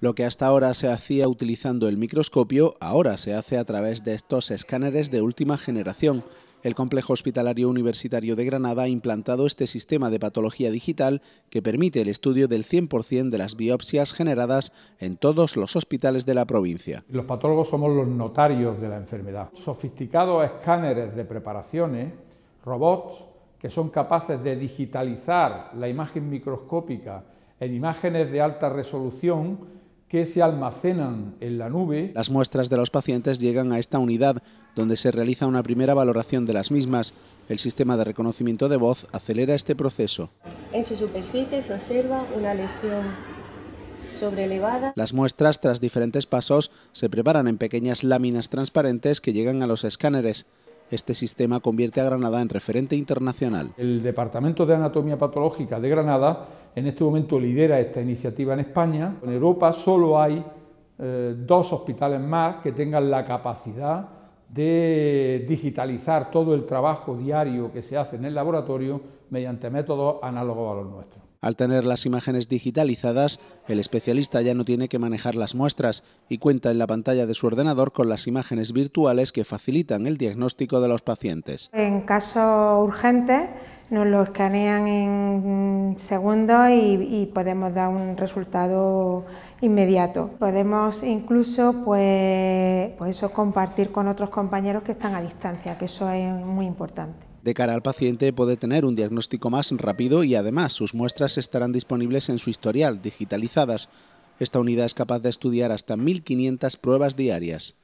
Lo que hasta ahora se hacía utilizando el microscopio, ahora se hace a través de estos escáneres de última generación. El Complejo Hospitalario Universitario de Granada ha implantado este sistema de patología digital que permite el estudio del 100% de las biopsias generadas en todos los hospitales de la provincia. Los patólogos somos los notarios de la enfermedad. Sofisticados escáneres de preparaciones, robots que son capaces de digitalizar la imagen microscópica en imágenes de alta resolución que se almacenan en la nube. Las muestras de los pacientes llegan a esta unidad, donde se realiza una primera valoración de las mismas. El sistema de reconocimiento de voz acelera este proceso. En su superficie se observa una lesión sobreelevada. Las muestras, tras diferentes pasos, se preparan en pequeñas láminas transparentes que llegan a los escáneres. Este sistema convierte a Granada en referente internacional. El Departamento de Anatomía Patológica de Granada en este momento lidera esta iniciativa en España. En Europa solo hay eh, dos hospitales más que tengan la capacidad de digitalizar todo el trabajo diario que se hace en el laboratorio mediante métodos análogos a los nuestros. Al tener las imágenes digitalizadas, el especialista ya no tiene que manejar las muestras y cuenta en la pantalla de su ordenador con las imágenes virtuales que facilitan el diagnóstico de los pacientes. En casos urgentes nos lo escanean en segundos y, podemos dar un resultado inmediato. Podemos incluso pues, pues compartir con otros compañeros que están a distancia, que eso es muy importante. De cara al paciente puede tener un diagnóstico más rápido y además sus muestras estarán disponibles en su historial, digitalizadas. Esta unidad es capaz de estudiar hasta 1.500 pruebas diarias.